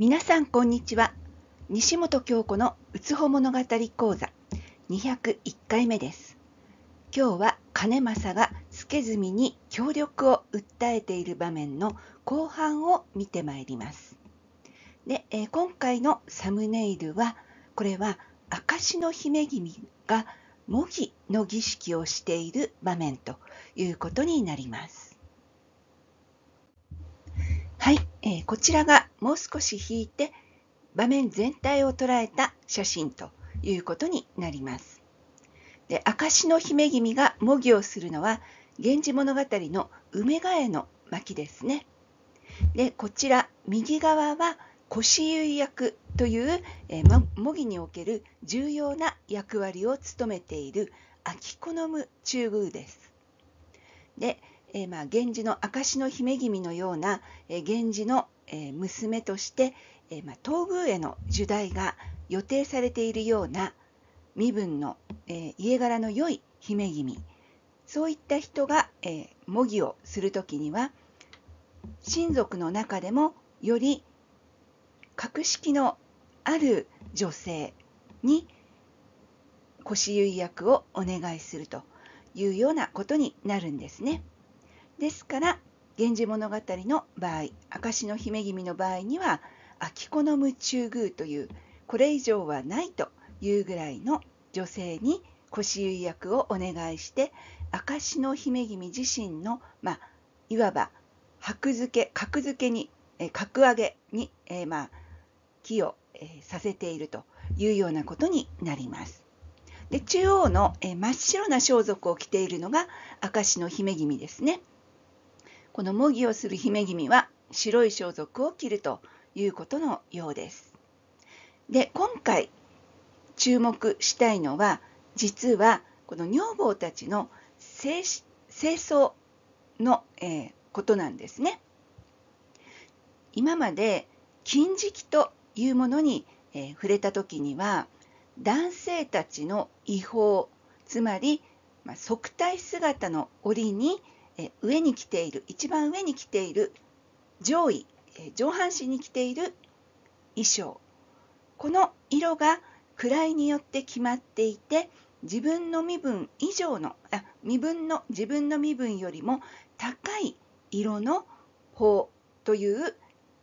皆さんこんにちは西本京子のうつほ物語講座201回目です今日は金正が助積に協力を訴えている場面の後半を見てまいりますで、えー、今回のサムネイルはこれは証の姫君が模擬の儀式をしている場面ということになりますはい、えー、こちらがもう少し引いて場面全体を捉えた写真ということになります。で証の姫君が模擬をするのは源氏物語の梅ヶ枝の巻ですね。でこちら右側は腰結役という、えー、模擬における重要な役割を務めている秋好む中宮です。でえー、まあ、源氏の証の姫君のような、え源氏の、え娘として、えまあ、東宮への受代が予定されているような身分の、え家柄の良い姫君そういった人が、え模擬をする時には親族の中でもより格式のある女性に腰結役をお願いするというようなことになるんですね。ですから「源氏物語」の場合明石の姫君の場合には「秋子の夢中宮」というこれ以上はないというぐらいの女性に腰結役をお願いして明石の姫君自身の、まあ、いわば箔付け格付けに格上げに、えー、まあ、寄与、えー、させているというようなことになります。で中央の、えー、真っ白な装束を着ているのが明石の姫君ですね。この模擬をする姫君は白い装束を着るということのようです。で今回注目したいのは実はこの女房たちの清掃の、えー、ことなんですね。今まで金色というものに、えー、触れた時には男性たちの違法つまり、まあ、即姿の折にえ上に来ている一番上に来ている上位、え上半身に着ている衣装この色が位によって決まっていて自分の身分以上のあ身分の自分の身分よりも高い色の方という、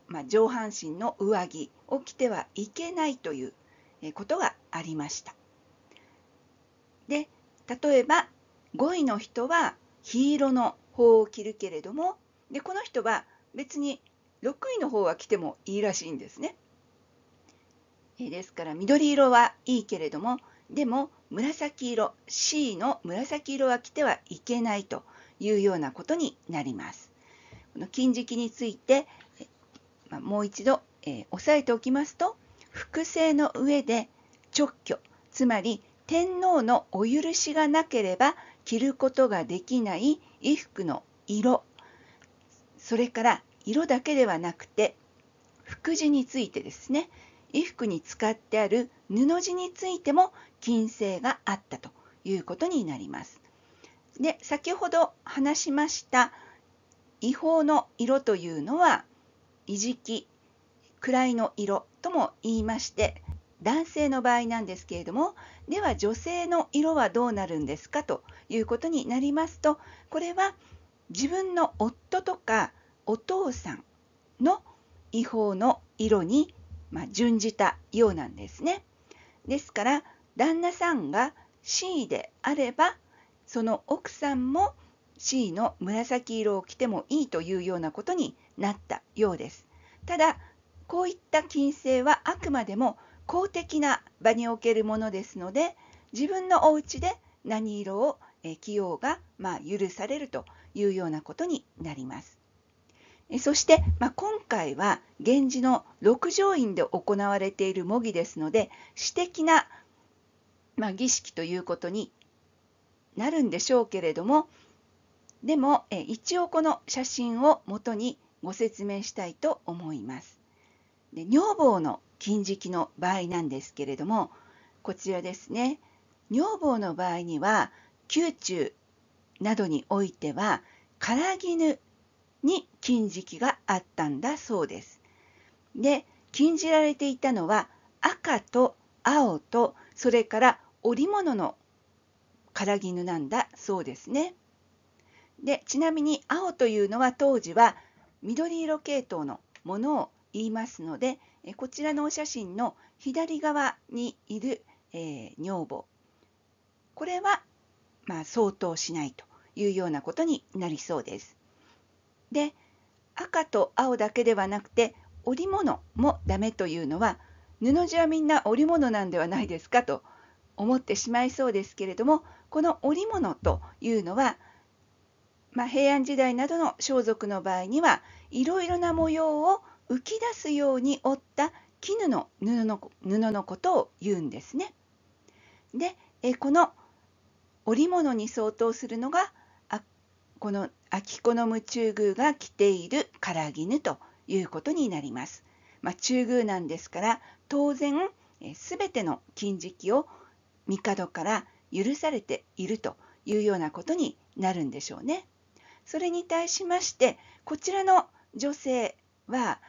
まあ、上半身の上着を着てはいけないということがありました。で例えば5位の人は黄色の法を着るけれどもでこの人は別に6位の方は着てもいいらしいんですね。えですから緑色はいいけれどもでも紫色 C の紫色は着てはいけないというようなことになります。この金色について、まあ、もう一度、えー、押さえておきますと複製の上で直挙つまり天皇のお許しがなければ着ることができない衣服の色それから色だけではなくて服地についてですね衣服に使ってある布地についても禁制があったということになります。で先ほど話しました違法の色というのは「じき」「位の色とも言いまして男性の場合なんですけれどもでは女性の色はどうなるんですかということになりますとこれは自分の夫とかお父さんの違法の色に、まあ、準じたようなんですね。ですから旦那さんが C であればその奥さんも C の紫色を着てもいいというようなことになったようです。ただこういった金星はあくまでも公的な場におけるものですので自分のお家で何色を着ようが、まあ、許されるというようなことになります。そして、まあ、今回は源氏の六条院で行われている模擬ですので私的な、まあ、儀式ということになるんでしょうけれどもでも一応この写真をもとにご説明したいと思います。で女房の金色の場合なんですけれどもこちらですね女房の場合には宮中などにおいては唐絹に金色があったんだそうです。で禁じられていたのは赤と青とそれから織物の唐絹なんだそうですね。でちなみに青というのは当時は緑色系統のものを言いますのでこちらのお写真の左側にいる、えー、女房これは、まあ、相当しないというようなことになりそうです。で赤と青だけではなくて織物もダメというのは布地はみんな織物なんではないですかと思ってしまいそうですけれどもこの織物というのは、まあ、平安時代などの装束の場合にはいろいろな模様を浮き出すように折った絹の布の布のことを言うんですね。で、えこの織物に相当するのがあこの秋子の夢中宮が着ている唐絹ということになります。まあ、中宮なんですから当然すべての金色を帝から許されているというようなことになるんでしょうね。それに対しましてこちらの女性は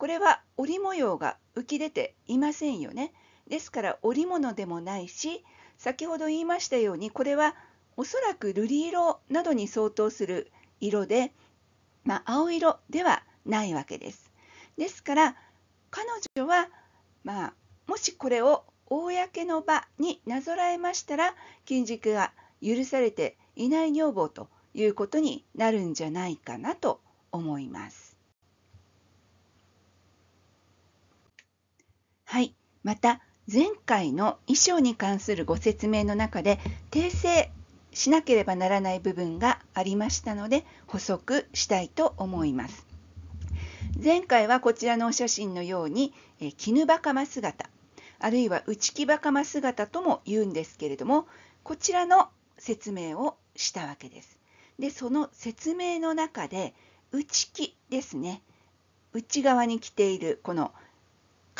これは織模様が浮き出ていませんよね。ですから織物でもないし先ほど言いましたようにこれはおそらく瑠璃色などに相当する色で、まあ、青色ではないわけです。ですから彼女は、まあ、もしこれを公の場になぞらえましたら金軸が許されていない女房ということになるんじゃないかなと思います。はい。また、前回の衣装に関するご説明の中で訂正しなければならない部分がありましたので補足したいと思います。前回はこちらのお写真のように絹袴姿あるいは内木袴姿とも言うんですけれどもこちらの説明をしたわけです。でその説明の中で内木ですね内側に着ているこの「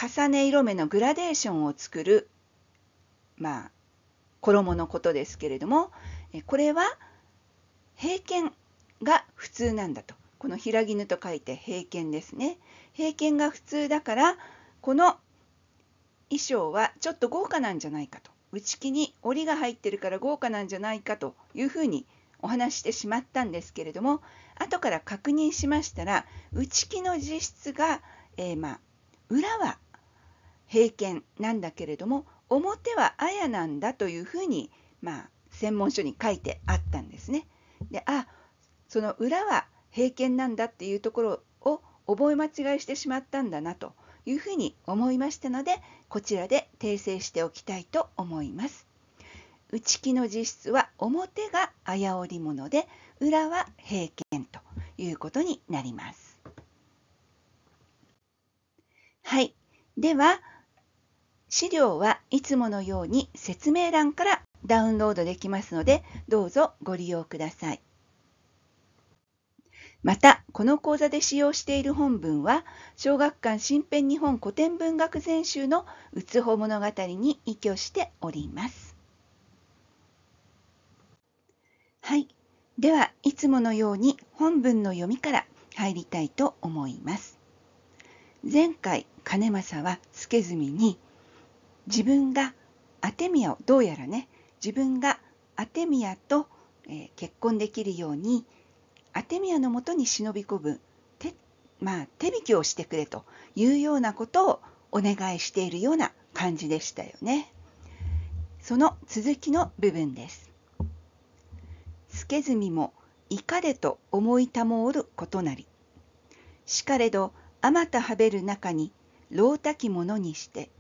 重ね色目のグラデーションを作る、まあ、衣のことですけれどもこれは平見が普通なんだとこの平絹と書いて平見ですね平見が普通だからこの衣装はちょっと豪華なんじゃないかと内気に織りが入ってるから豪華なんじゃないかというふうにお話してしまったんですけれども後から確認しましたら内気の実質が、えー、まあ裏は平権なんだけれども表は綾なんだというふうに、まあ、専門書に書いてあったんですね。であその裏は平権なんだっていうところを覚え間違いしてしまったんだなというふうに思いましたのでこちらで訂正しておきたいと思います。内気の実質は表が綾織物で裏は平権ということになります。はい。では、資料はいつものように説明欄からダウンロードできますので、どうぞご利用ください。また、この講座で使用している本文は、小学館新編日本古典文学全集のうつほ物語に依拠しております。はい。では、いつものように本文の読みから入りたいと思います。前回、金正は助住に、自分がアテミアをどうやらね自分がアテミアと、えー、結婚できるようにアテミアのもとに忍び込むて、まあ、手引きをしてくれというようなことをお願いしているような感じでしたよね。その続きの部分です。つけずみもいかれと思いたもおることなり。しかれどあまたはべる中に老うたきものにして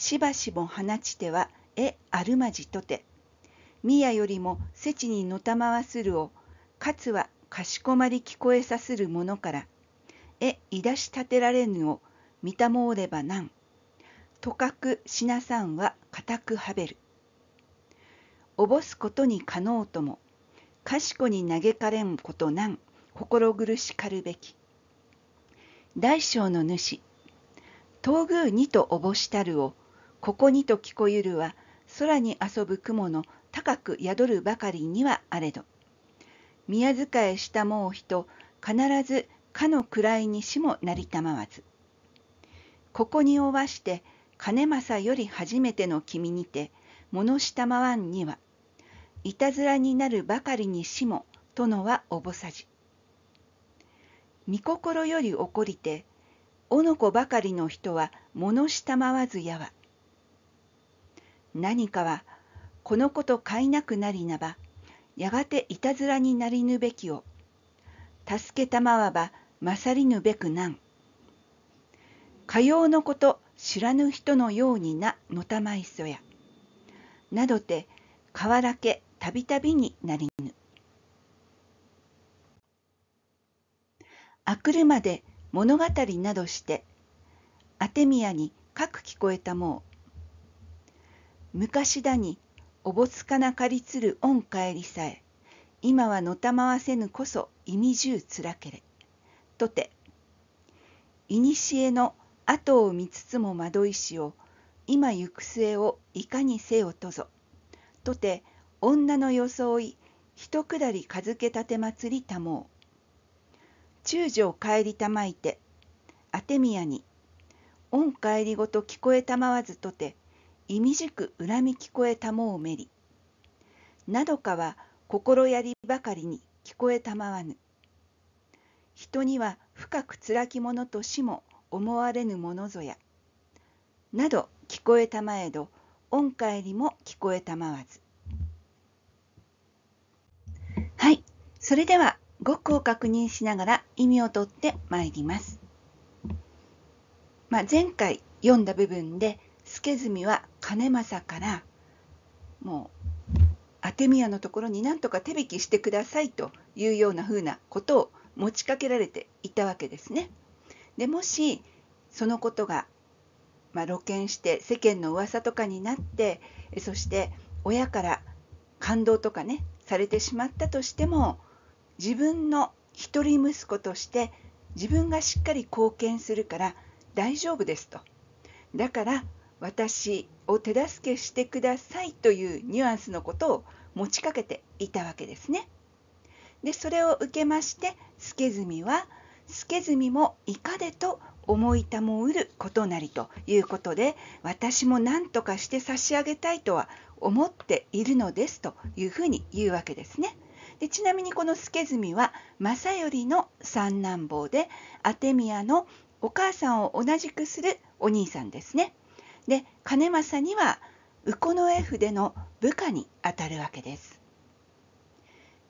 しばしも放ちてはえあるまじとて宮よりも世知にのたまわするをかつはかしこまり聞こえさするものからえいだし立てられぬを見たもおればなんとかくしなさんはかたくはべるおぼすことにかのうともかしこに嘆かれんことなん心苦しかるべき大小の主東宮にとおぼしたるをここにと聞こゆるは空に遊ぶ雲の高く宿るばかりにはあれど宮遣いしたもう人必ずかの位にしもなりたまわずここにおわして金政より初めての君にて物したまわんにはいたずらになるばかりにしもとのはおぼさじ御心より怒りておのこばかりの人は物したまわずやわ何かはこのこと飼いなくなりなばやがていたずらになりぬべきを助けたまわば勝りぬべくなんかようのこと知らぬ人のようになのたまいそやなどてわらけたびたびになりぬあくるまで物語などしてアテミアにかく聞こえたもう昔だにおぼつかなかりつる御帰りさえ今はのたまわせぬこそ意味うつらけれとていにしえの後を見つつも惑いしを今行く末をいかにせよとぞとて女の装い一だりかずけたてまつりたもう中将帰りたまいてあてみやに御帰りごと聞こえたまわずとて意味軸恨み聞こえたもうめり。などかは心やりばかりに聞こえたまわぬ。人には深くつらき者としも思われぬものぞや。など聞こえたまえど、音階にも聞こえたまわず。はい、それでは語句を確認しながら意味をとってまいります。まあ、前回読んだ部分で助住は兼政からもうアテ宮のところになんとか手引きしてくださいというようなふうなことを持ちかけられていたわけですね。でもしそのことが、まあ、露見して世間の噂とかになってそして親から感動とかねされてしまったとしても自分の一人息子として自分がしっかり貢献するから大丈夫ですとだから私を手助けしてくださいというニュアンスのことを持ちかけていたわけですね。でそれを受けまして助住は助住もいかでと思いたもうることなりということで私も何とかして差し上げたいとは思っているのですというふうに言うわけですね。でちなみにこの助住は正頼の三男坊でアテミアのお母さんを同じくするお兄さんですね。で兼政には右近衛筆の部下にあたるわけです。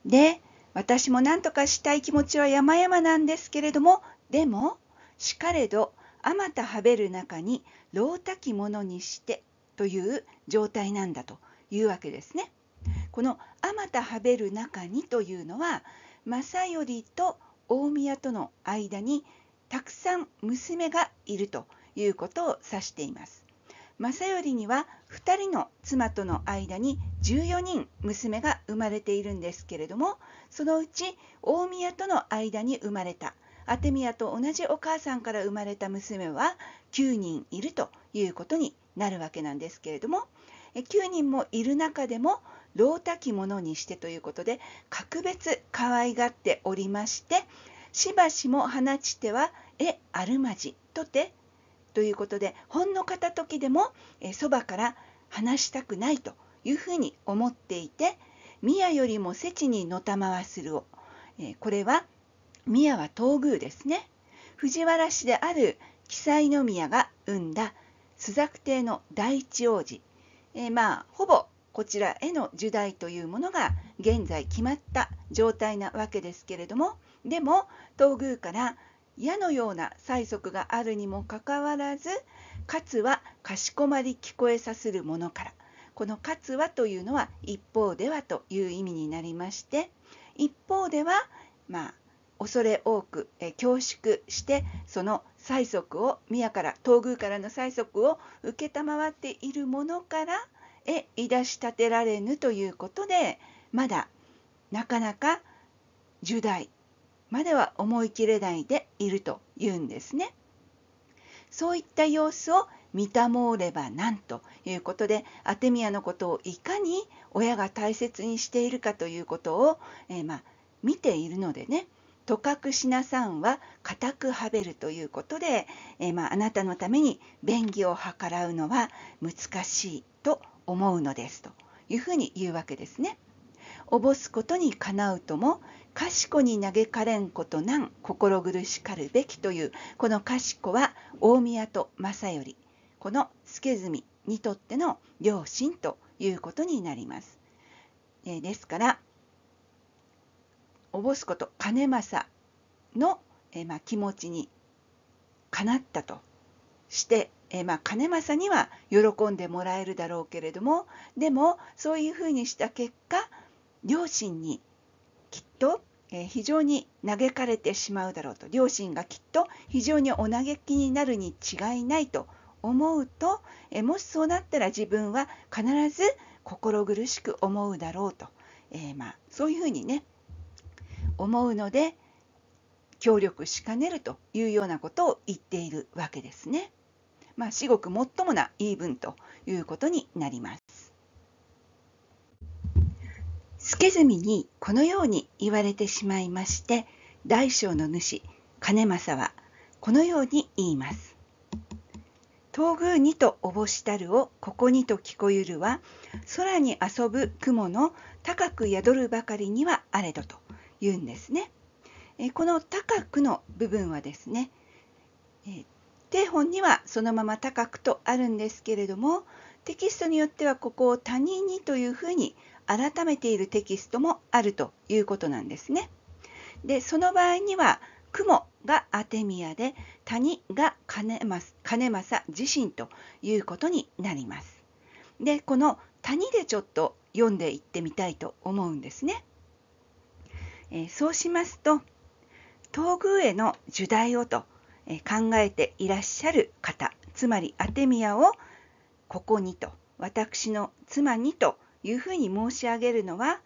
で私も何とかしたい気持ちは山々なんですけれどもでもしかれどあまたはべる中に老たきものにしてという状態なんだというわけですね。この「あまたはべる中に」というのは正頼と大宮との間にたくさん娘がいるということを指しています。正頼には2人の妻との間に14人娘が生まれているんですけれどもそのうち大宮との間に生まれたアテミと同じお母さんから生まれた娘は9人いるということになるわけなんですけれども9人もいる中でも老うたき者にしてということで格別可愛がっておりましてしばしも放ちてはえあるまじとてということでほんの片時でもそば、から話したくないというふうに思っていて宮よりも世知にのたまわするを、えこれは宮は東宮ですね藤原氏である載の宮が生んだ朱雀帝の第一王子、えまあほぼこちらへの受代というものが現在決まった状態なわけですけれどもでも東宮から矢のような催促があるにもかかわらず「勝はかしこまり聞こえさせるものから」この「勝は」というのは一方ではという意味になりまして一方ではまあ恐れ多く恐縮してその催促を宮から東宮からの催促を承っているものからへ出し立てられぬということでまだなかなか10代までは思い切れないでいると言うんですね。そういった様子を「見たもうればなん」ということでアテミアのことをいかに親が大切にしているかということを、えー、まあ、見ているのでね「とかくしなさんは固くはべる」ということで、えー、まあ、あなたのために便宜を計らうのは難しいと思うのですというふうに言うわけですね。おぼすことにかなうとも賢に嘆かれんことなん心苦しかるべきというこの賢は大宮と正頼この助住にとっての両親ということになります。えですからおぼすこと兼正の、えまあ、気持ちにかなったとして、えまあ、兼正には喜んでもらえるだろうけれどもでもそういうふうにした結果両親にきっと、え非常に嘆かれてしまうだろうと両親がきっと非常にお嘆きになるに違いないと思うと、えもしそうなったら自分は必ず心苦しく思うだろうと、えー、まあ、そういうふうにね思うので協力しかねるというようなことを言っているわけですね。まあ、至極最もな言い分ということになります。助済にこのように言われてしまいまして大小の主兼政はこのように言います。東宮にとおぼしたるをここにと聞こゆるは空に遊ぶ雲の高く宿るばかりにはあれどと言うんですね。えこの高くの部分はですね、え定本にはそのまま高くとあるんですけれどもテキストによってはここを他人にというふうに改めているテキストもあるということなんですね。でその場合には「雲」がアテミアで「谷」が金正自身ということになります。でこの「谷」でちょっと読んでいってみたいと思うんですね。えー、そうしますと東宮への受題をと、え考えていらっしゃる方つまりアテミアをここにと私の妻にというふうに申し上げるのは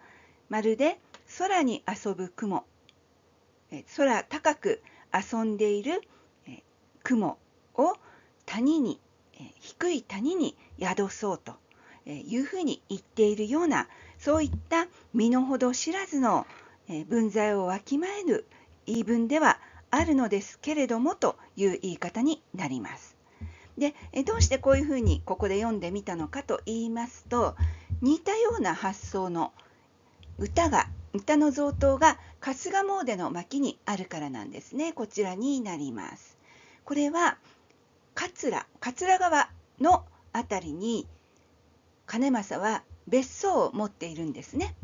まるで空に遊ぶ雲空高く遊んでいる雲を谷に低い谷に宿そうというふうに言っているようなそういった身の程知らずの文在をわきまえぬ言い分ではあるのですけれどもという言い方になります。でどうしてこういうふうにここで読んでみたのかと言いますと似たような発想の歌が歌の贈答が春日詣の巻にあるからなんですねこちらになりますこれは桂桂川の辺りに兼政は別荘を持っているんですね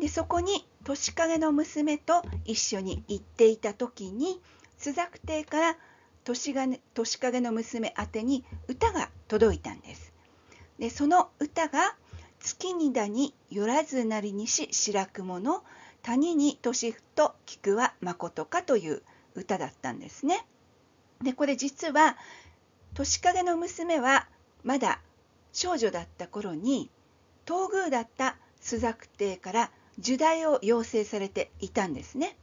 でそこに年影の娘と一緒に行っていた時に朱雀亭から年が、年影の娘宛に歌が届いたんですでその歌が月にだによらずなりにし白雲の谷に年ふとくはまことかという歌だったんですね。でこれ実は年影の娘はまだ少女だった頃に東宮だった朱雀帝から受胎を要請されていたんですね。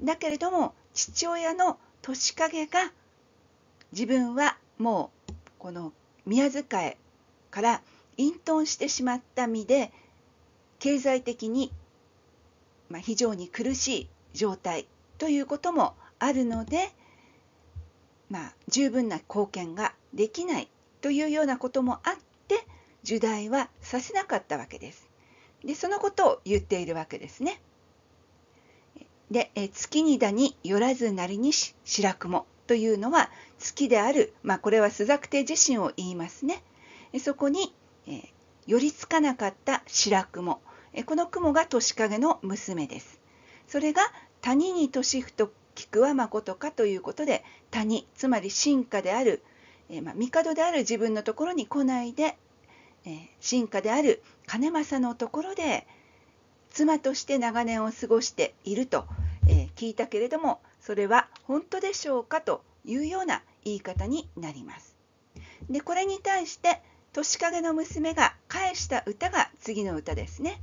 だけれども父親の年影が自分はもうこの宮遣いから隠遁してしまった身で経済的に、ま非常に苦しい状態ということもあるので、まあ、十分な貢献ができないというようなこともあって受胎はさせなかったわけです。でそのことを言っているわけですね。で「月にだによらずなりにし白雲」というのは月である、まあ、これは朱雀亭自身を言いますね。そこにえ寄りつかなかった白雲、えこの雲が年影の娘です。それが谷に年ふと聞くは誠かということで谷つまり進化である、えまあ、帝である自分のところに来ないで、え進化である兼政のところで妻として長年を過ごしていると、え聞いたけれどもそれは本当でしょうかというような言い方になります。でこれに対して年影の娘が返した歌が次の歌ですね。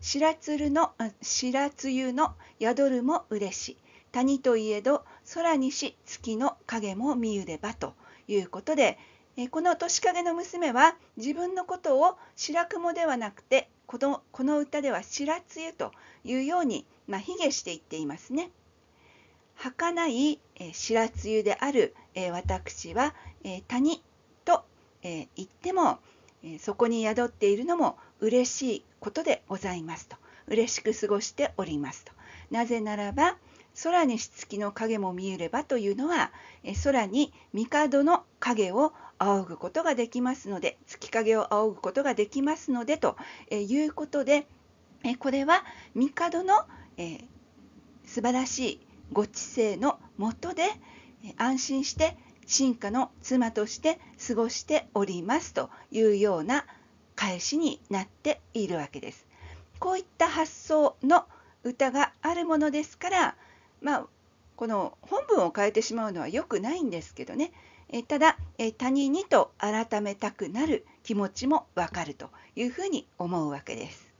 白鶴の白露の宿るも嬉し谷といえど空にし月の影も見ゆればということでこの年影の娘は自分のことを白雲ではなくてこのこの歌では白露というように、まあ、卑下していっていますね。儚い白露である私は谷えー、行っても、えそこに宿っているのも嬉しいことでございますと嬉しく過ごしておりますとなぜならば空にしつきの影も見えればというのはえ空に帝の影を仰ぐことができますので月影を仰ぐことができますのでとえいうことでえこれは帝の、えー、素晴らしいご知性のもとで安心して進化の妻として過ごしておりますというような返しになっているわけです。こういった発想の歌があるものですから、まあ、この本文を変えてしまうのは良くないんですけどねえただえ他人にと改めたくなる気持ちもわかるというふうに思うわけです。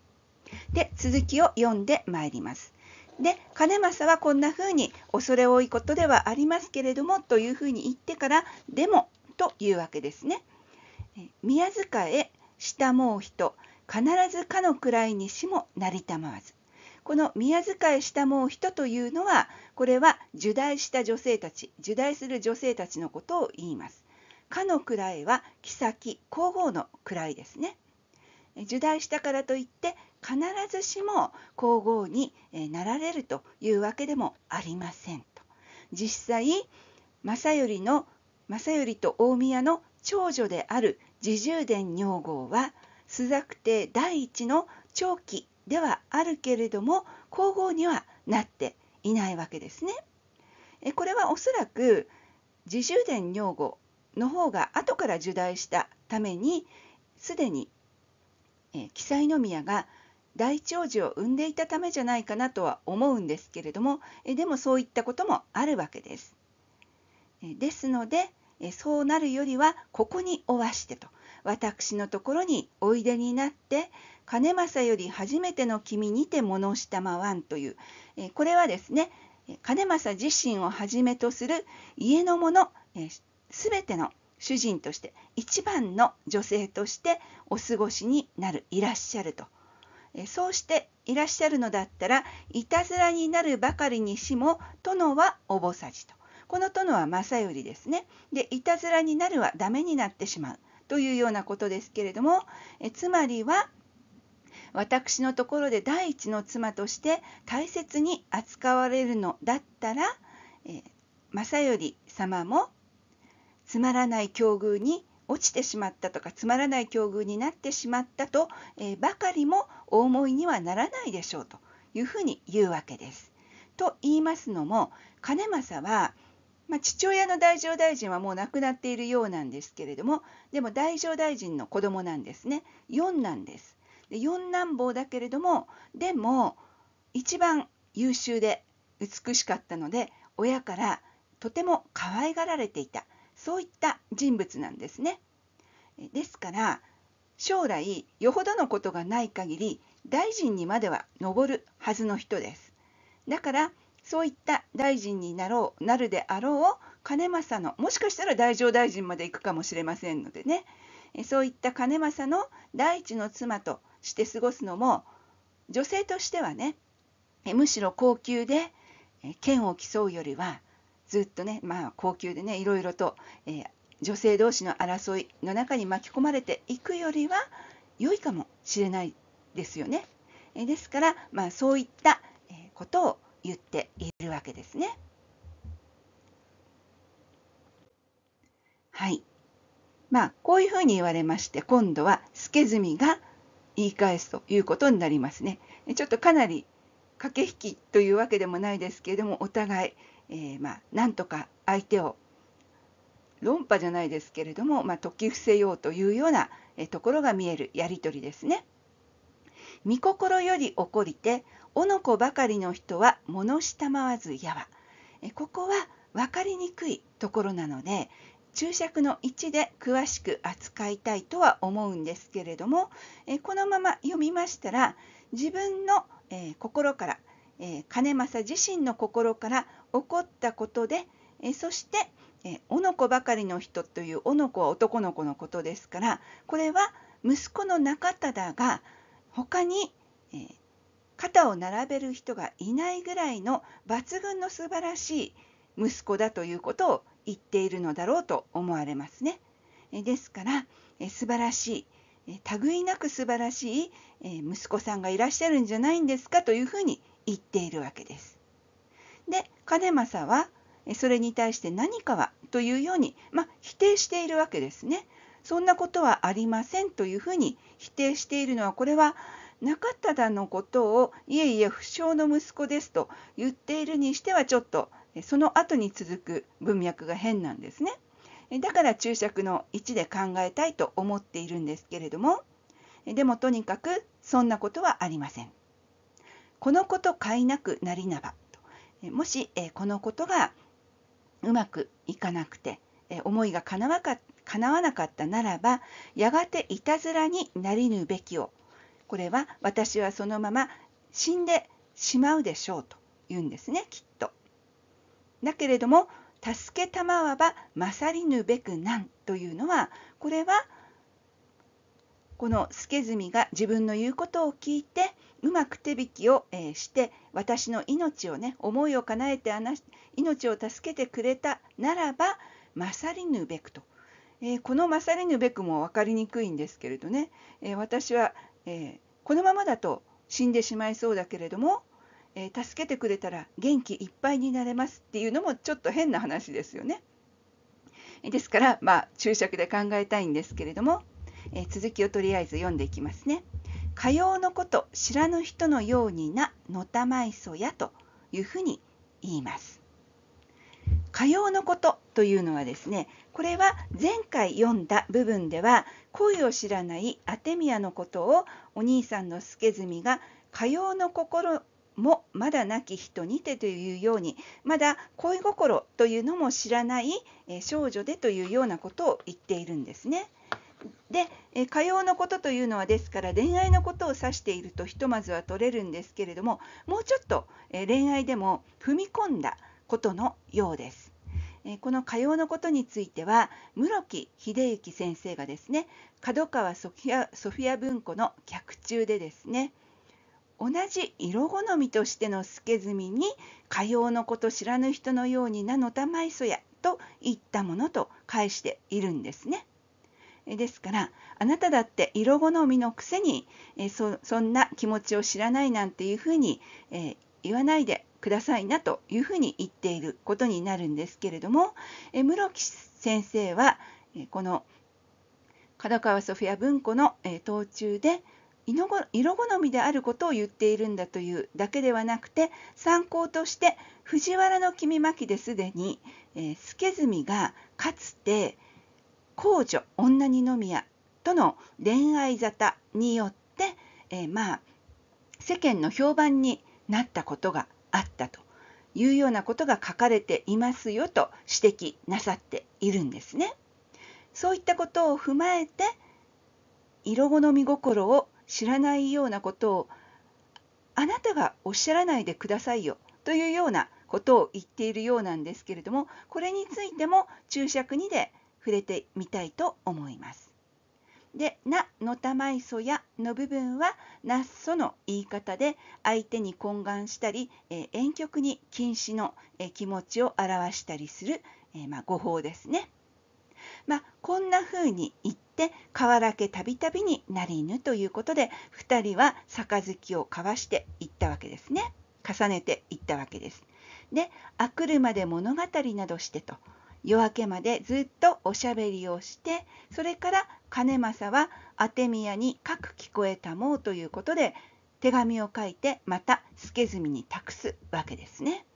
で続きを読んでまいります。で兼政はこんな風に恐れ多いことではありますけれどもという風に言ってからでもというわけですね。宮遣え下もう人必ずかの位にしも成りたまわず。この宮遣いしたもう人というのはこれは受胎した女性たち受胎する女性たちのことを言います。かの位は妃皇后の位ですね。受胎したからといって必ずしも皇后になられるというわけでもありませんと実際正頼の正頼と大宮の長女である侍従伝女房は朱雀帝第一の長期ではあるけれども皇后にはなっていないわけですね。これはおそらく自重伝女房の方が後から受胎したためにすでに、え記載の宮が大長寿を生んでいたためじゃないかなとは思うんですけれどもでもそういったこともあるわけです。ですのでそうなるよりはここにおわしてと私のところにおいでになって兼政より初めての君にて物下回んというこれはですね兼政自身をはじめとする家の者全ての主人として一番の女性としてお過ごしになるいらっしゃると。そうしていらっしゃるのだったらいたずらになるばかりにしも殿はおぼさじとこの殿は正頼ですねでいたずらになるはダメになってしまうというようなことですけれどもえつまりは私のところで第一の妻として大切に扱われるのだったら、え正頼様もつまらない境遇に落ちてしまったとかつまらない境遇になってしまったと、えばかりもお思いにはならないでしょうというふうに言うわけです。と言いますのも兼正は、まあ、父親の大乗大臣はもう亡くなっているようなんですけれどもでも大乗大臣の子供なんですね4男です。で4男坊だけれどもでも一番優秀で美しかったので親からとても可愛がられていたそういった人物なんですね。ですから将来よほどのことがない限り大臣にまでは上るはずの人です。だからそういった大臣になろうなるであろう兼政のもしかしたら大乗大臣まで行くかもしれませんのでねそういった兼政の第一の妻として過ごすのも女性としてはねむしろ高級で剣を競うよりはずっとね、まあ、高級でねいろいろと、えー、女性同士の争いの中に巻き込まれていくよりは良いかもしれないですよね。えー、ですから、まあ、そういったことを言っているわけですね。はい。まあ、こういうふうに言われまして、今度は、スケズが言い返すということになりますね。ちょっとかなり駆け引きというわけでもないですけれども、お互いえー、まあ、なんとか相手を論破じゃないですけれども、まあ、解き伏せようというようなところが見えるやり取りですね。御心よりこりて、おのこばかりの人は物下回ずやわ。ここは分かりにくいところなので、注釈の1で詳しく扱いたいとは思うんですけれども、このまま読みましたら、自分の心から、金正自身の心から起こったことで、えそして、えおのこばかりの人というおのこは男の子のことですからこれは息子の中忠が他に、え肩を並べる人がいないぐらいの抜群の素晴らしい息子だということを言っているのだろうと思われますね。えですから、え素晴らしい、え類なく素晴らしい、え息子さんがいらっしゃるんじゃないんですかというふうに言っているわけです。で兼政はそれに対して何かはというように、まあ、否定しているわけですね。そんなことはありませんというふうに否定しているのはこれは中忠のことをいえいえ不詳の息子ですと言っているにしてはちょっとその後に続く文脈が変なんですね。だから注釈の1で考えたいと思っているんですけれどもでもとにかくそんなことはありません。このこと買いなくなりなばもし、えこのことがうまくいかなくて、え思いがか叶わなかったならばやがていたずらになりぬべきをこれは私はそのまま死んでしまうでしょうと言うんですねきっと。だけれども「助けたまわば勝りぬべくなん」というのはこれは「この助住が自分の言うことを聞いてうまく手引きを、えして私の命をね思いを叶えて命を助けてくれたならば勝りぬべくと、えー、この勝りぬべくも分かりにくいんですけれどね、えー、私は、えー、このままだと死んでしまいそうだけれども、え助けてくれたら元気いっぱいになれますっていうのもちょっと変な話ですよね。ですからまあ注釈で考えたいんですけれどもえー、続きをとりあえず読んでいきますね。火曜のこと知らぬ人のようになのたまいそやというふうに言います。火曜のことというのはですねこれは前回読んだ部分では恋を知らないアテミアのことをお兄さんの助住が「火曜の心もまだ亡き人にて」というようにまだ恋心というのも知らない少女でというようなことを言っているんですね。で、え火曜のことというのはですから恋愛のことを指しているとひとまずは取れるんですけれどももうちょっと、え恋愛でも踏み込んだことのようです。えこの火曜のことについては室木秀幸先生がですね角川ソフィア文庫の脚中でですね同じ色好みとしてのけ積みに火曜のこと知らぬ人のように名のたまいそやと言ったものと返しているんですね。ですからあなただって色好みのくせにそそんな気持ちを知らないなんていうふうに言わないでくださいなというふうに言っていることになるんですけれども室木先生はこの角川ソフィア文庫の途中で色好みであることを言っているんだというだけではなくて参考として藤原の君巻ですでに祐澄がかつて「公女女二宮との恋愛沙汰によって、えー、まあ世間の評判になったことがあったというようなことが書かれていますよと指摘なさっているんですね。そういったことを踏まえて色好み心を知らないようなことをあなたがおっしゃらないでくださいよというようなことを言っているようなんですけれどもこれについても注釈2で触れてみたいと思います。で「な」のたまいそやの部分は「なっそ」の言い方で相手に懇願したり、えー、遠曲に禁止の、えー、気持ちを表したりする、えー、まあ、語法ですね。まあ、こんな風に言って「河原家たびたびになりぬ」ということで2人は杯を交わしていったわけですね重ねていったわけです。で「あくるまで物語などして」と夜明けまでずっとおしゃべりをしてそれから兼政はアテミヤに「書く聞こえたもう」ということで手紙を書いてまた助炭に託すわけですね。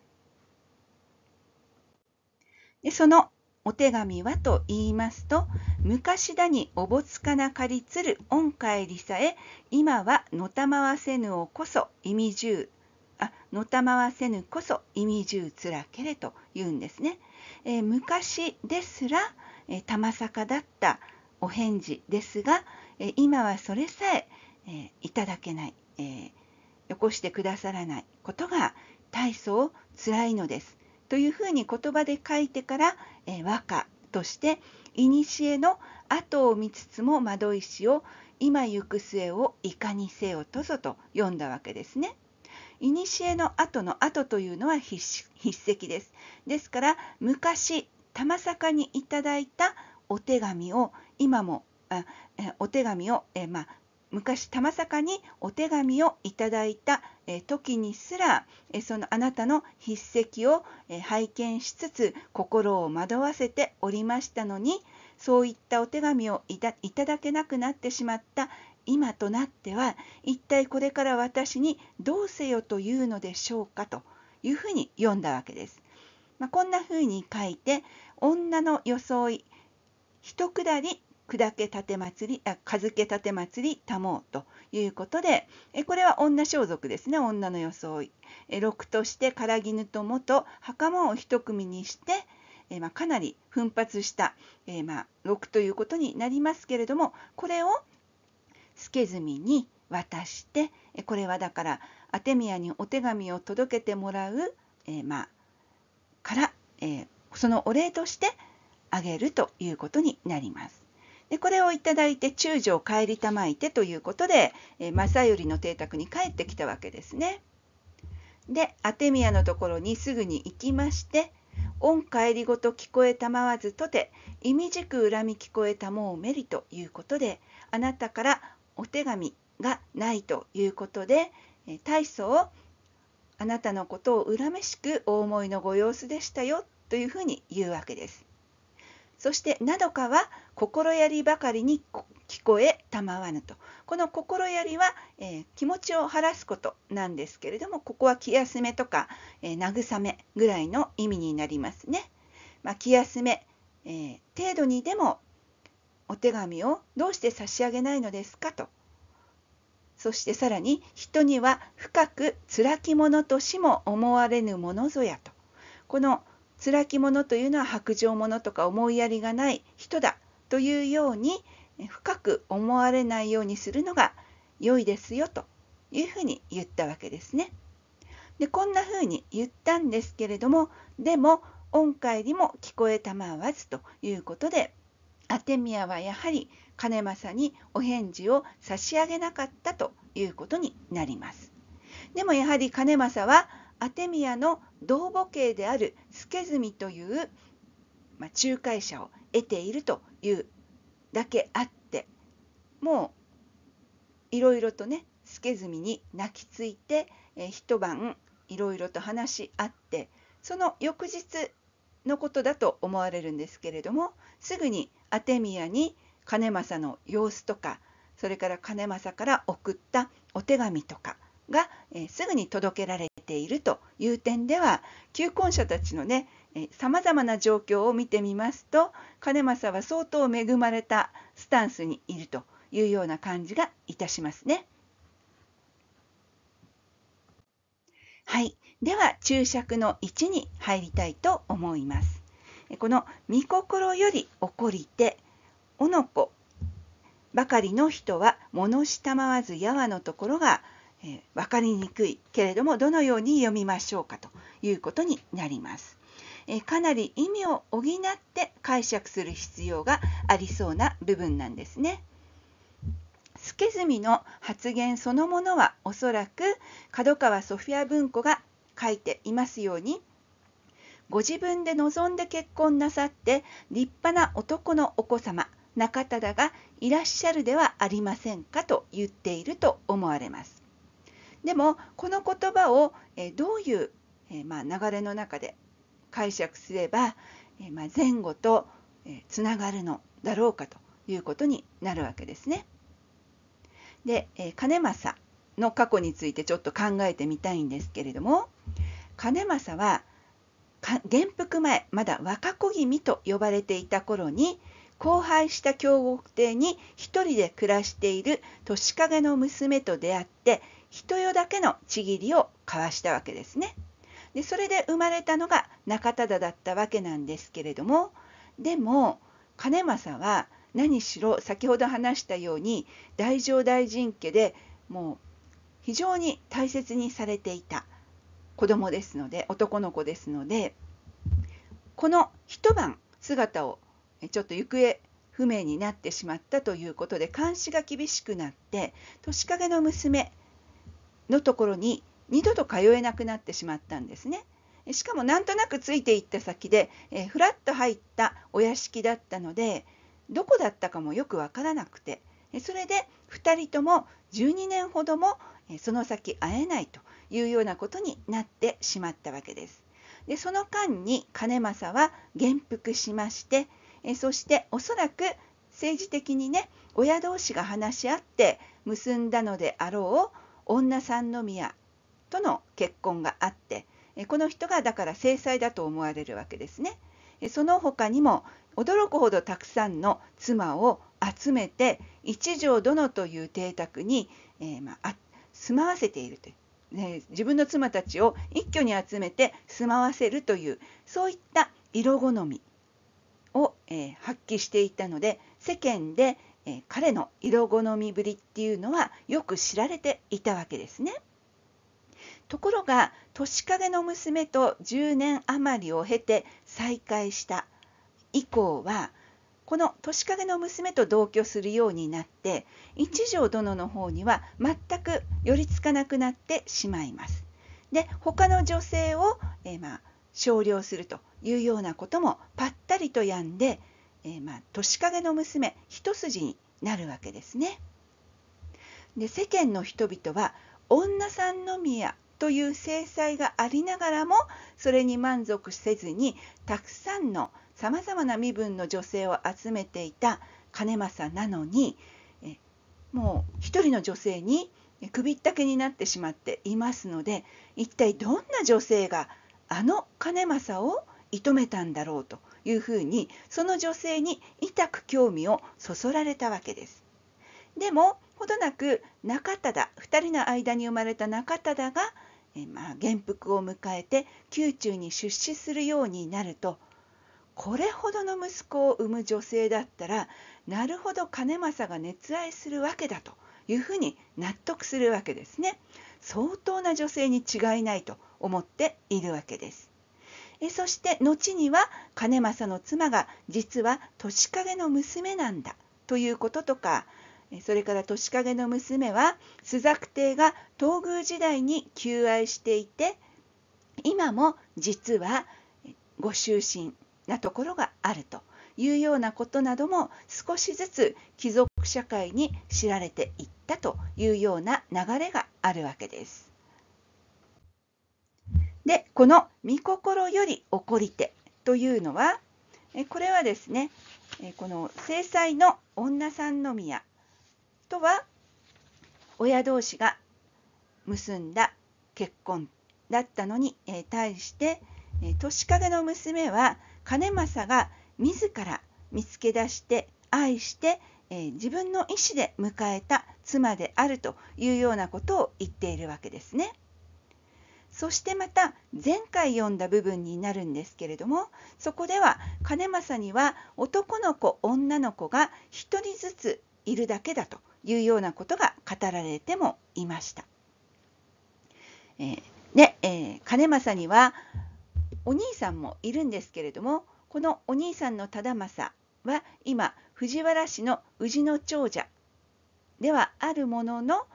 でそのお手紙はと言いますと昔だにおぼつかなかりつる恩返りさえ今はのたまわせぬをこそ意味重あのたまわせぬこそ意味重つらけれと言うんですね。えー、昔ですら、えー、玉坂だったお返事ですが、えー、今はそれさええいただけない、えよこしてくださらないことが大層つらいのです。というふうに言葉で書いてから、え和歌として古の後を見つつも窓石を今行く末をいかにせよとぞと読んだわけですね。古の後の後というのは筆跡です。ですから昔玉坂にいただいたお手紙を今もあお手紙を、えまあ、昔玉坂にお手紙をいただいた、え時にすら、えそのあなたの筆跡を、え拝見しつつ心を惑わせておりましたのにそういったお手紙をいただけなくなってしまった、今となっては一体これから私にどうせよというのでしょうかというふうに読んだわけです。まあ、こんなふうに書いて女の装い一くだり砕けたて祭りあ風けたて祭りたもうということでえこれは女装束ですね女の装いえ6として唐絹と元袴を一組にしてえ、まあ、かなり奮発した、えまあ、6ということになりますけれどもこれを「つけ墨に渡してこれはだからアテミアにお手紙を届けてもらう、えー、まあ、から、えー、そのお礼としてあげるということになります。でこれをいただいて中将帰りたまいてということで、えー、正頼の邸宅に帰ってきたわけですね。でアテミアのところにすぐに行きまして「御帰りごと聞こえたまわずとて意味じく恨み聞こえたもうめり」ということであなたからお手紙がないということで大層あなたのことを恨めしくお思いのご様子でしたよというふうに言うわけです。そして「などか」は心やりばかりに聞こえたまわぬとこの心やりは、えー、気持ちを晴らすことなんですけれどもここは気休めとか、えー、慰めぐらいの意味になりますね。まあ、気休め、えー、程度にでもお手紙をどうして差し上げないのですかと。そしてさらに人には深く辛き者としも思われぬものぞやと。この辛き者というのは白状者とか思いやりがない人だというように深く思われないようにするのが良いですよというふうに言ったわけですね。でこんなふうに言ったんですけれどもでも音階にも聞こえたまわずということでアテミアはやはり金正にお返事を差し上げなかったということになります。でもやはり金正はアテミアの同母系である助住という、まあ、仲介者を得ているというだけあってもういろいろとね助住に泣きついて、え一晩いろいろと話し合ってその翌日のことだと思われるんですけれどもすぐにアテミアに兼政の様子とかそれから兼政から送ったお手紙とかが、えすぐに届けられているという点では求婚者たちのねさまざまな状況を見てみますと兼政は相当恵まれたスタンスにいるというような感じがいたしますね。はい、では注釈の1に入りたいと思います。この「御心より起こりて」「おの子ばかりの人は物下回まわずやわのところが、えー、分かりにくいけれどもどのように読みましょうかということになります。えー、かなり意味を補って解釈する必要がありそうな部分なんですね。助住の発言そのものはおそらく角川ソフィア文庫が書いていますようにご自分で望んで結婚なさって立派な男のお子様中忠がいらっしゃるではありませんかと言っていると思われます。でもこの言葉をどういう、まあ、流れの中で解釈すれば、まあ、前後とつながるのだろうかということになるわけですね。で兼政の過去についてちょっと考えてみたいんですけれども兼政は「元服前まだ若子君と呼ばれていた頃に荒廃した京極邸に一人で暮らしている年影の娘と出会って人よだけのちぎりを交わしたわけですね。でそれで生まれたのが中忠だったわけなんですけれどもでも兼政は何しろ先ほど話したように大乗大臣家でもう非常に大切にされていた子供ですので男の子ですのでこの一晩姿をちょっと行方不明になってしまったということで監視が厳しくなって年影の娘のところに二度と通えなくなってしまったんですね。しかもなんとなくついていった先で、えふらっと入ったお屋敷だったのでどこだったかもよくわからなくてそれで2人とも12年ほどもその先会えないというようなことになってしまったわけです。でその間に兼正は元服しましてえそしておそらく政治的にね親同士が話し合って結んだのであろう女三宮との結婚があってえこの人がだから正妻だと思われるわけですね。えその他にも驚くほどたくさんの妻を集めて一条殿という邸宅に、えーまあ、住まわせているというね、自分の妻たちを一挙に集めて住まわせるというそういった色好みを、えー、発揮していたので世間で、えー、彼の色好みぶりっていうのはよく知られていたわけですね。ところが年影の娘と10年余りを経て再会した以降はこの年影の娘と同居するようになって一条殿の方には全く寄りつかなくなってしまいます。で他の女性を、えー、まあ、少量するというようなこともぱったりとやんで、えー、まあ、年影の娘一筋になるわけですね。で世間の人々は女さんの宮という制裁がありながらもそれに満足せずにたくさんのさまざまな身分の女性を集めていた兼政なのにえもう一人の女性に首ったけになってしまっていますので一体どんな女性があの兼政を射止めたんだろうというふうにその女性に痛く興味をそそられたわけです。でもほどなく中忠2人の間に生まれた中忠が、えまあ、元服を迎えて宮中に出資するようになるとこれほどの息子を産む女性だったらなるほど兼政が熱愛するわけだというふうに納得するわけですね相当な女性に違いないと思っているわけですえそして後には兼政の妻が実は年影の娘なんだということとかそれから年影の娘は朱雀帝が東宮時代に求愛していて今も実はご執身。なところがあるというようなことなども少しずつ貴族社会に知られていったというような流れがあるわけです。でこの「御心より起こりて」というのはこれはですねこの正妻の女三宮とは親同士が結んだ結婚だったのに対して年影の娘は兼正が自ら見つけ出して愛して、えー、自分の意思で迎えた妻であるというようなことを言っているわけですね。そしてまた前回読んだ部分になるんですけれどもそこでは兼正には男の子女の子が1人ずついるだけだというようなことが語られてもいました。えー、ね、えー、兼正にはお兄さんもいるんですけれどもこのお兄さんの忠政は今藤原氏の宇治の長者ではあるものの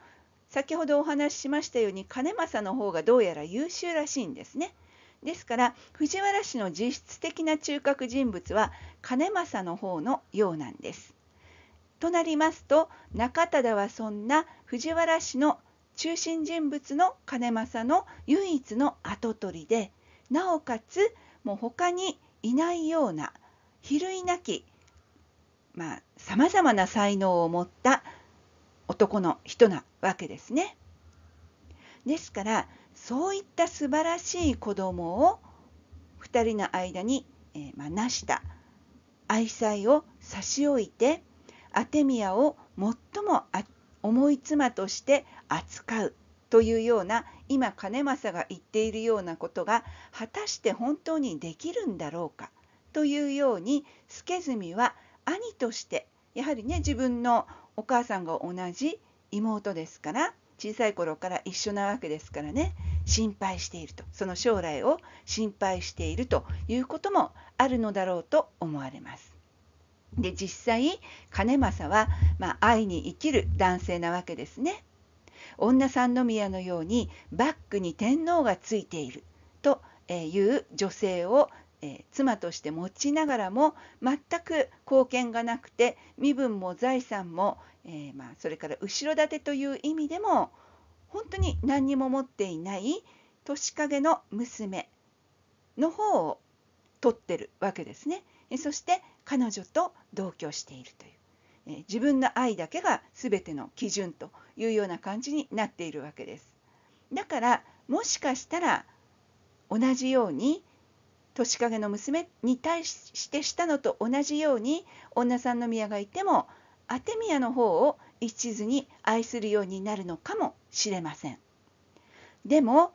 先ほどお話ししましたように兼政の方がどうやら優秀らしいんですね。ですから藤原氏の実質的な中核人物は兼政の方のようなんです。となりますと中忠はそんな藤原氏の中心人物の兼政の唯一の跡取りでなおかつもう他にいないような比類なきまさまざまな才能を持った男の人なわけですね。ですからそういった素晴らしい子供を2人の間に、えー、まあ、した愛妻を差し置いてアテミアを最も重い妻として扱うというような今兼政が言っているようなことが果たして本当にできるんだろうかというように助純は兄としてやはりね自分のお母さんが同じ妹ですから小さい頃から一緒なわけですからね心配しているとその将来を心配しているということもあるのだろうと思われます。で実際兼正は、まあ、愛に生きる男性なわけですね。女三宮のようにバックに天皇がついているという女性を妻として持ちながらも全く貢献がなくて身分も財産も、えまそれから後ろ盾という意味でも本当に何にも持っていない年影の娘の方を取ってるわけですね。そして彼女と同居しているという。自分の愛だけが全ての基準というような感じになっているわけです。だからもしかしたら同じように年影の娘に対してしたのと同じように女さんの宮がいてもアテミヤの方を一途に愛するようになるのかもしれません。でも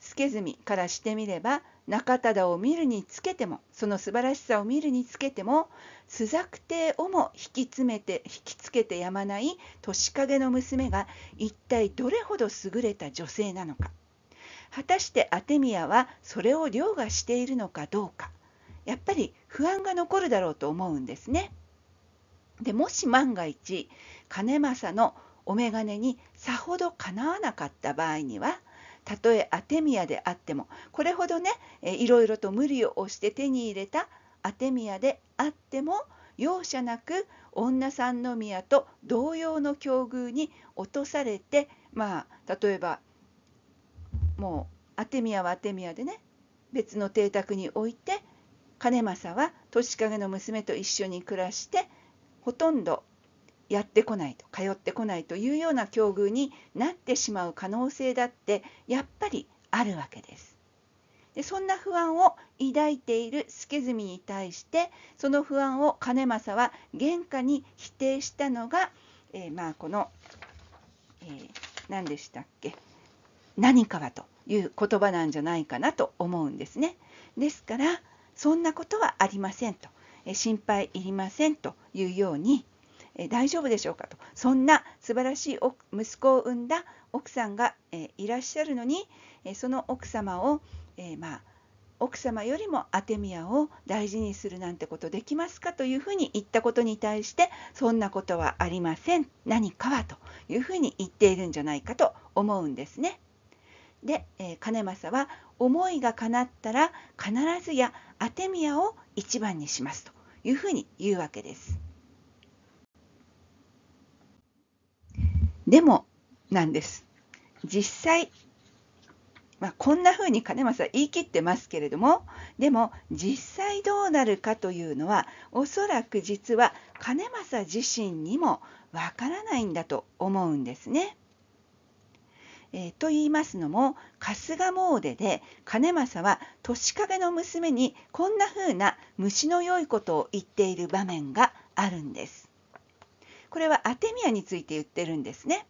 助住からしてみれば中忠を見るにつけてもその素晴らしさを見るにつけても朱雀亭をも引き詰めて引きつけてやまない年影の娘が一体どれほど優れた女性なのか果たしてアテミアはそれを凌駕しているのかどうかやっぱり不安が残るだろうと思うんですね。でもし万が一金正のお眼鏡にさほどかなわなかった場合にはたとえアテミアであってもこれほどねいろいろと無理をして手に入れたアテミアであっても容赦なく女三宮と同様の境遇に落とされてまあ例えばもうアテミアはアテミアでね別の邸宅に置いて兼政は年影の娘と一緒に暮らしてほとんどやってこないと通ってこないというような境遇になってしまう可能性だってやっぱりあるわけです。でそんな不安を抱いている助住に対してその不安を兼正は原価に否定したのが、えー、まあこの、えー、何でしたっけ何かはという言葉なんじゃないかなと思うんですね。ですからそんなことはありませんと、えー、心配いりませんというようにえ大丈夫でしょうかとそんな素晴らしい息子を産んだ奥さんが、えいらっしゃるのに、えその奥様を、えまあ奥様よりもアテミアを大事にするなんてことできますかというふうに言ったことに対してそんなことはありません何かはというふうに言っているんじゃないかと思うんですね。で、えー、金政は思いが叶ったら必ずやアテミアを一番にしますというふうに言うわけです。でもなんです。実際、まあ、こんな風に金正は言い切ってますけれどもでも実際どうなるかというのはおそらく実は金正自身にもわからないんだと思うんですね。えー、と言いますのも春日詣で金正は年影の娘にこんな風な虫の良いことを言っている場面があるんです。これはアテミアについて言ってるんですね。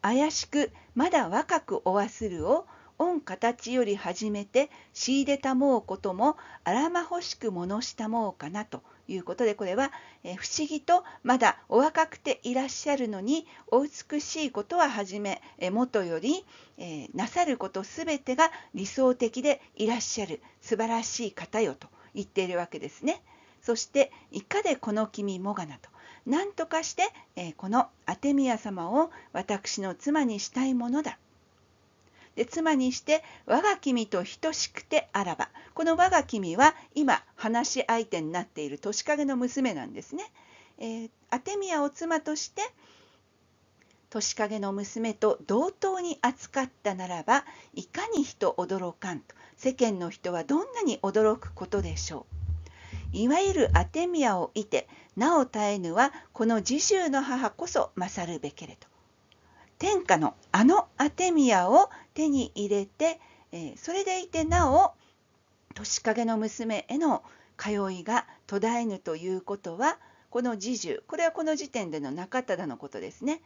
怪しくまだ若くおわするを御形より始めて仕入れたもうこともあらまほしくものしたもうかなということでこれは、え不思議とまだお若くていらっしゃるのにお美しいことは始め、えもとより、えなさることすべてが理想的でいらっしゃる素晴らしい方よと言っているわけですね。そしていかでこの君もがなと何とかして、えこのアテミヤ様を私の妻にしたいものだ。で妻にして我が君と等しくてあらばこの我が君は今話し相手になっている年影の娘なんですね。えー、アテミヤを妻として年影の娘と同等に扱ったならばいかに人驚かんと世間の人はどんなに驚くことでしょう。いわゆるアテミアをいてなお耐えぬはこの侍従の母こそ勝るべけれと天下のあのアテミアを手に入れて、えそれでいてなお年影の娘への通いが途絶えぬということはこの侍従これはこの時点での中忠のことですね。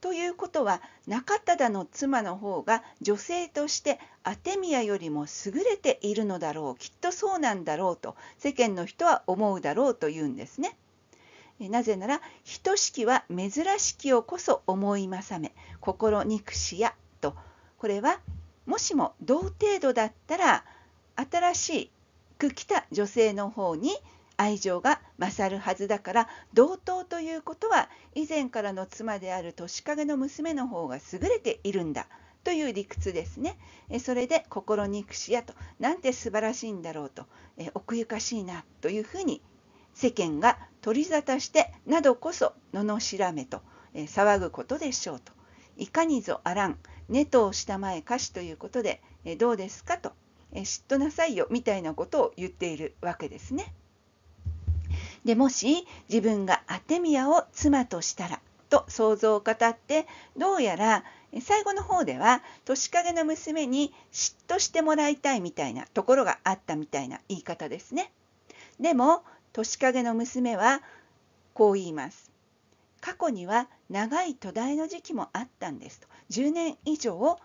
ということは中忠の妻の方が女性としてアテミヤよりも優れているのだろうきっとそうなんだろうと世間の人は思うだろうというんですね。なぜなら「等しきは珍しきをこそ思い勝め心憎しや」とこれはもしも同程度だったら新しく来た女性の方に愛情が勝るはずだから同等ということは以前からの妻である年影の娘の方が優れているんだという理屈ですね。それで心憎しやとなんて素晴らしいんだろうと奥ゆかしいなというふうに世間が取り沙汰してなどこそ罵らめと騒ぐことでしょうといかにぞあらん根としたまえかしということでどうですかと嫉妬なさいよみたいなことを言っているわけですね。でもし自分がアテミアを妻としたらと想像を語ってどうやら最後の方では年影の娘に嫉妬してもらいたいみたいなところがあったみたいな言い方ですね。でも年影の娘はこう言います。過去には長い途絶えの時期もあったんですと10年以上、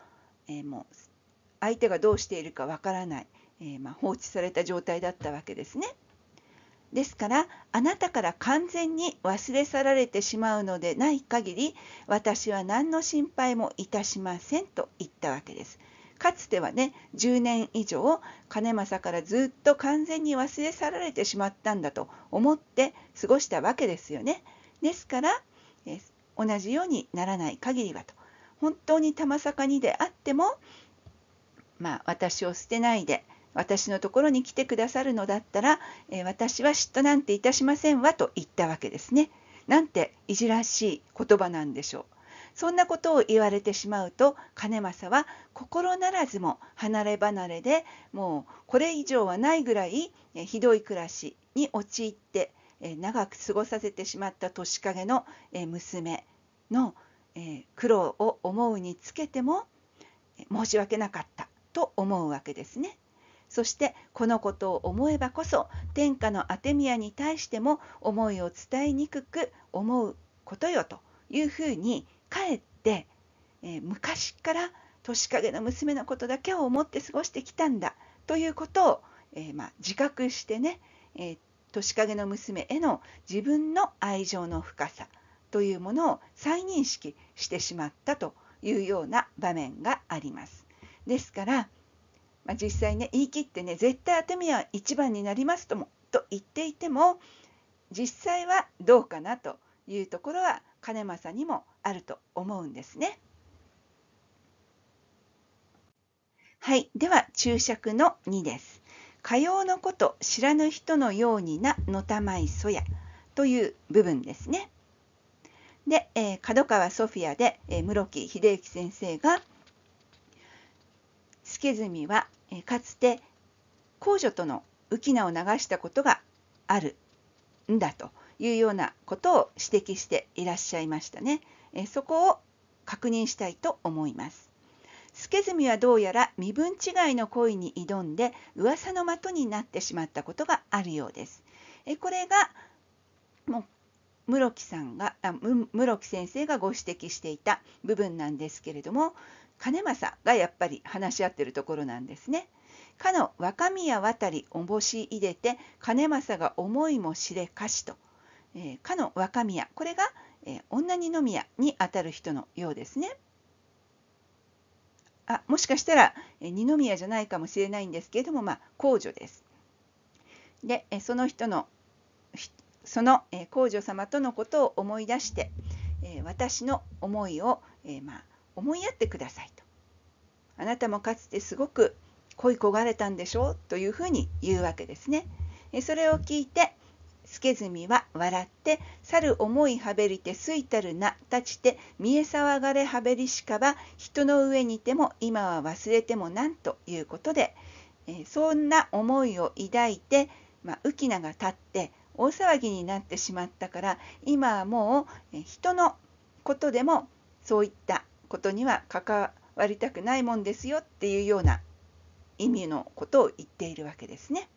えー、もう相手がどうしているかわからない、えー、まあ、放置された状態だったわけですね。ですからあなたから完全に忘れ去られてしまうのでない限り私は何の心配もいたしませんと言ったわけです。かつてはね10年以上金政からずっと完全に忘れ去られてしまったんだと思って過ごしたわけですよね。ですから同じようにならない限りはと本当に玉坂にであっても、まあ、私を捨てないで私のところに来てくださるのだったら、え私は嫉妬なんていたしませんわと言ったわけですね。なんていじらしい言葉なんでしょう。そんなことを言われてしまうと兼政は心ならずも離れ離れでもうこれ以上はないぐらいひどい暮らしに陥って長く過ごさせてしまった年影の娘の苦労を思うにつけても申し訳なかったと思うわけですね。そしてこのことを思えばこそ天下のアテミアに対しても思いを伝えにくく思うことよというふうにかえって、えー、昔から年影の娘のことだけを思って過ごしてきたんだということを、えー、まあ、自覚してね、えー、年影の娘への自分の愛情の深さというものを再認識してしまったというような場面があります。ですからまあ、実際ね言い切ってね絶対当て身は1番になりますともと言っていても実際はどうかなというところは金正にもあると思うんですね。はい、では注釈の2です。かようのこと知らぬ人のようになのたまいそやという部分ですね。で、えー、角川ソフィアで、えー、室木秀幸先生が「助住はかつて公女との浮き名を流したことがあるんだというようなことを指摘していらっしゃいましたね。そこを確認したいと思います。助住はどうやら身分違いの恋に挑んで噂の的になってしまったことがあるようです。これがもう室木さんが室木先生がご指摘していた部分なんですけれども兼政がやっぱり話し合っているところなんですね。かの若宮渡りおぼし入れて兼政が思いも知れかしと、えー、かの若宮これが、えー、女二宮にあたる人のようですね。あもしかしたら、えー、二宮じゃないかもしれないんですけれども、まあ、公女です。で、えー、その人のその、えー、公女様とのことを思い出して、えー、私の思いを、えー、まあ思いやってくださいと。あなたもかつてすごく恋焦がれたんでしょうというふうに言うわけですね。それを聞いて、助住は笑って、去る思いはべりてすいたるな、立ちて、見え騒がれはべりしかば、人の上にても今は忘れてもなんということで、えそんな思いを抱いて、まあ、浮名が立って、大騒ぎになってしまったから、今はもう人のことでもそういったことには関わりたくないもんですよっていうような意味のことを言っているわけですね。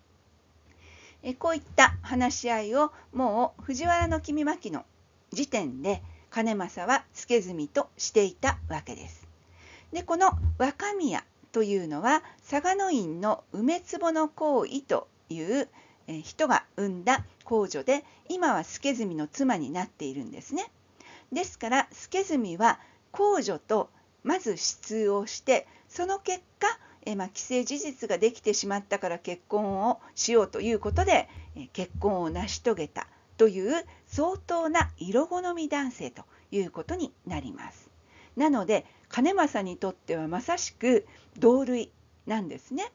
えこういった話し合いをもう藤原の君巻の時点で兼正は助済としていたわけです。でこの若宮というのは嵯峨野院の梅壺の行為という人が生んだ公女で今は助済の妻になっているんですね。ですから助済は控除とまず支通をしてその結果、えまあ、既成事実ができてしまったから結婚をしようということで、え結婚を成し遂げたという相当な色好み男性ということになります。なので金政にとってはまさしく同類なんですね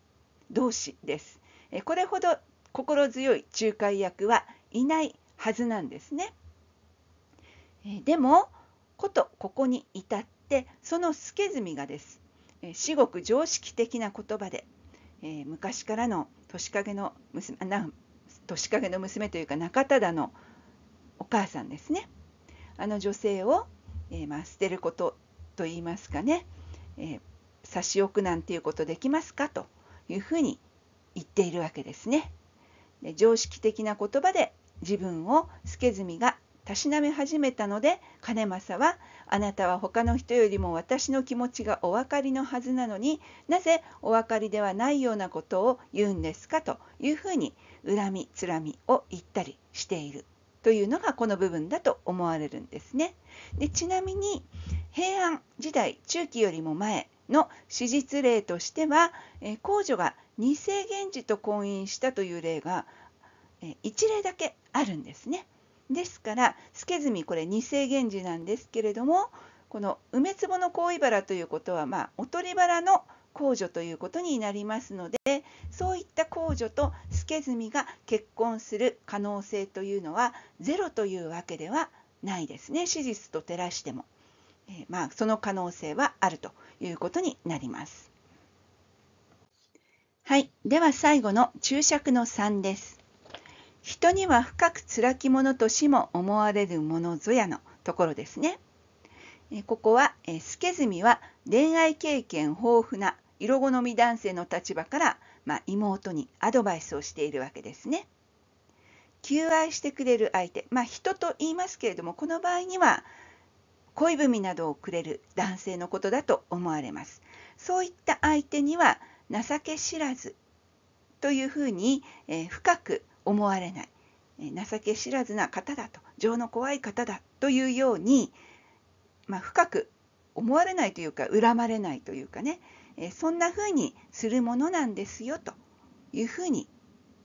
同志です。えこれほど心強い仲介役はいないはずなんですね。えでもことここに至ってその助みがです至極常識的な言葉で、えー、昔からの年影の娘な年影の娘というか中忠のお母さんですねあの女性を、えー、まあ、捨てることといいますかね、えー、差し置くなんていうことできますかというふうに言っているわけですね。で常識的な言葉で自分を助みがたしなめ始めたので兼正は「あなたは他の人よりも私の気持ちがお分かりのはずなのになぜお分かりではないようなことを言うんですか」というふうに恨みつらみを言ったりしているというのがこの部分だと思われるんですね。でちなみに平安時代中期よりも前の史実例としては、え皇女が二世源氏と婚姻したという例が、え1例だけあるんですね。ですから助みこれ二世源氏なんですけれどもこの梅壺の恋バラということは、まあ、おとりバラの公女ということになりますのでそういった公女と助みが結婚する可能性というのはゼロというわけではないですね史実と照らしても、えー、まあ、その可能性はあるということになりますはいでは最後の注釈の3です人には深く辛きものとしも思われるものぞやのところですね。えここは、スケズミは恋愛経験豊富な色好み男性の立場から、まあ、妹にアドバイスをしているわけですね。求愛してくれる相手、まあ、人と言いますけれどもこの場合には恋文などをくれる男性のことだと思われます。そういった相手には情け知らずというふうに、え深く思われない情け知らずな方だと情の怖い方だというように、まあ、深く思われないというか恨まれないというかねそんな風にするものなんですよという風に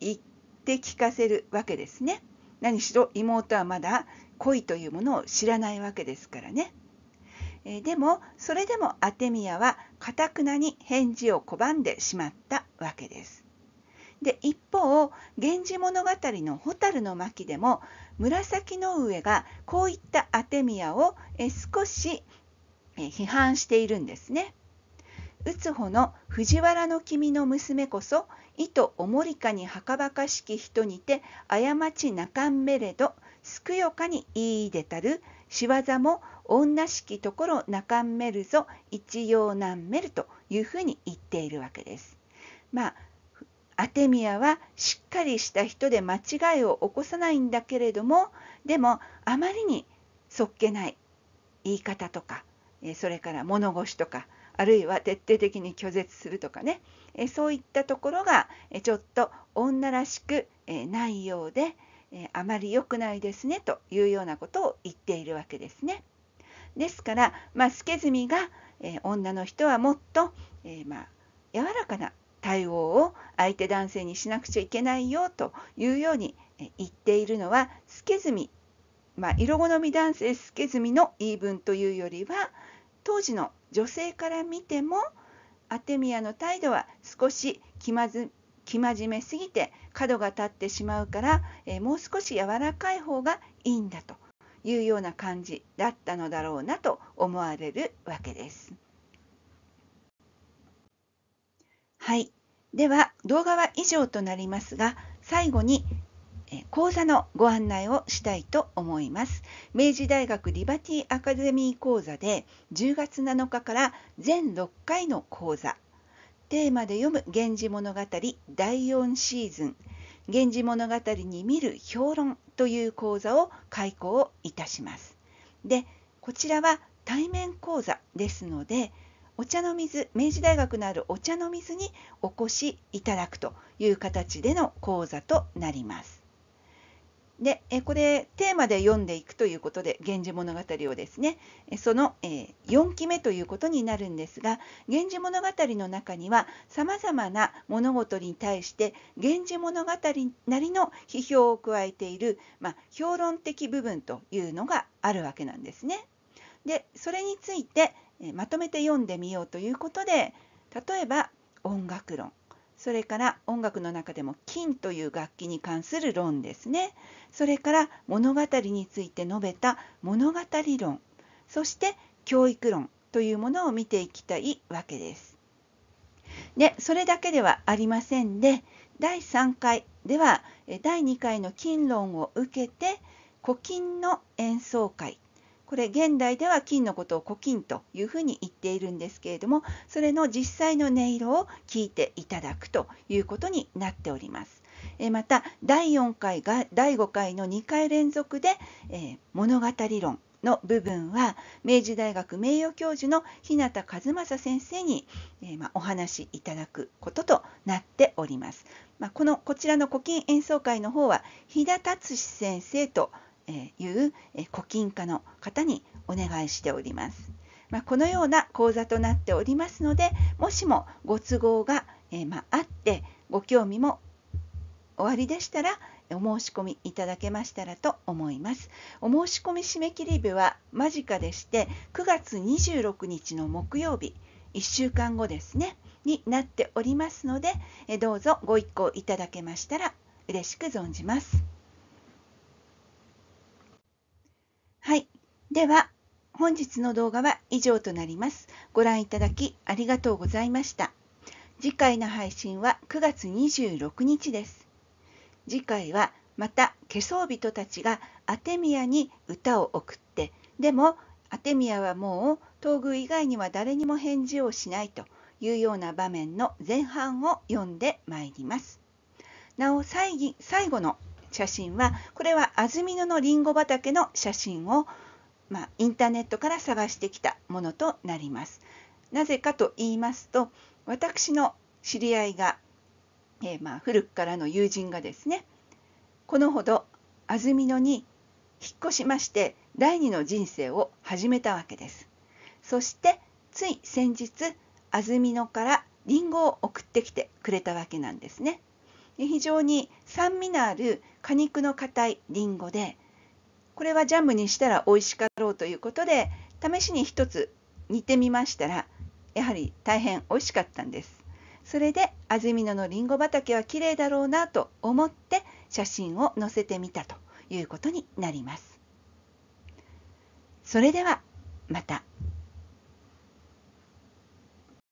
言って聞かせるわけですね。何しろ妹はまだ恋というものを知らないわけですからね。えでもそれでもアテミアはかたくなに返事を拒んでしまったわけです。で一方「源氏物語」の「蛍の巻」でも紫の上がこういったアテミアを少し批判しているんですね。うつほの藤原の君の娘こそ糸おもりかにはかばかしき人にて過ちなかんめれどすくよかに言い出たる仕業も女しきところなかんめるぞ一様なんめるというふうに言っているわけです。まあアテミアはしっかりした人で間違いを起こさないんだけれどもでもあまりにそっけない言い方とかそれから物腰とかあるいは徹底的に拒絶するとかねそういったところがちょっと女らしくないようであまり良くないですねというようなことを言っているわけですね。ですから、まあ、スケズミが女の人はもっと、えまあ、柔らかな対応を相手男性にしなくちゃいけないよというように言っているのは透けズみ、まあ、色好み男性スケズミの言い分というよりは当時の女性から見てもアテミアの態度は少し気まず生真面目すぎて角が立ってしまうから、えもう少し柔らかい方がいいんだというような感じだったのだろうなと思われるわけです。はい。では、動画は以上となりますが、最後に講座のご案内をしたいと思います。明治大学リバティアカデミー講座で10月7日から全6回の講座テーマで読む「源氏物語」第4シーズン「源氏物語に見る評論」という講座を開講いたします。でこちらは対面講座ですのでお茶の水明治大学のあるお茶の水にお越しいただくという形での講座となります。でこれテーマで読んでいくということで「源氏物語」をですねその4期目ということになるんですが「源氏物語」の中にはさまざまな物事に対して「源氏物語」なりの批評を加えている、まあ、評論的部分というのがあるわけなんですね。でそれについて、まとめて読んでみようということで例えば音楽論それから音楽の中でも金という楽器に関する論ですねそれから物語について述べた物語論そして教育論というものを見ていきたいわけです。でそれだけではありませんで第3回では第2回の金論を受けて古今の演奏会これ現代では金のことを古金というふうに言っているんですけれどもそれの実際の音色を聞いていただくということになっております。えまた第4回が第5回の2回連続で、えー、物語論の部分は明治大学名誉教授の日向和正先生に、えー、まお話しいただくこととなっております。まあ、このこちらの古今演奏会の方は飛田達先生とえいう古今科の方にお願いしております。まあ、このような講座となっておりますのでもしもご都合が、えまあってご興味もおありでしたらお申し込みいただけましたらと思います。お申し込み締め切り日は間近でして9月26日の木曜日1週間後ですねになっておりますのでどうぞご一行いただけましたら嬉しく存じます。はい。では、本日の動画は以上となります。ご覧いただきありがとうございました。次回の配信は9月26日です。次回はまた、化粧人たちがアテミアに歌を送って、でも、アテミアはもう東宮以外には誰にも返事をしないというような場面の前半を読んでまいります。なお最後の写真はこれは安曇野のりんご畑の写真を、まあ、インターネットから探してきたものとなります。なぜかと言いますと私の知り合いが、えー、まあ、古くからの友人がですねこのほど安曇野に引っ越しまして第二の人生を始めたわけです。そしてつい先日安曇野からりんごを送ってきてくれたわけなんですね。非常に酸味のある果肉の硬いりんごでこれはジャムにしたら美味しかろうということで試しに1つ煮てみましたらやはり大変美味しかったんですそれで安曇野のりんご畑は綺麗だろうなと思って写真を載せてみたということになりますそれではまた。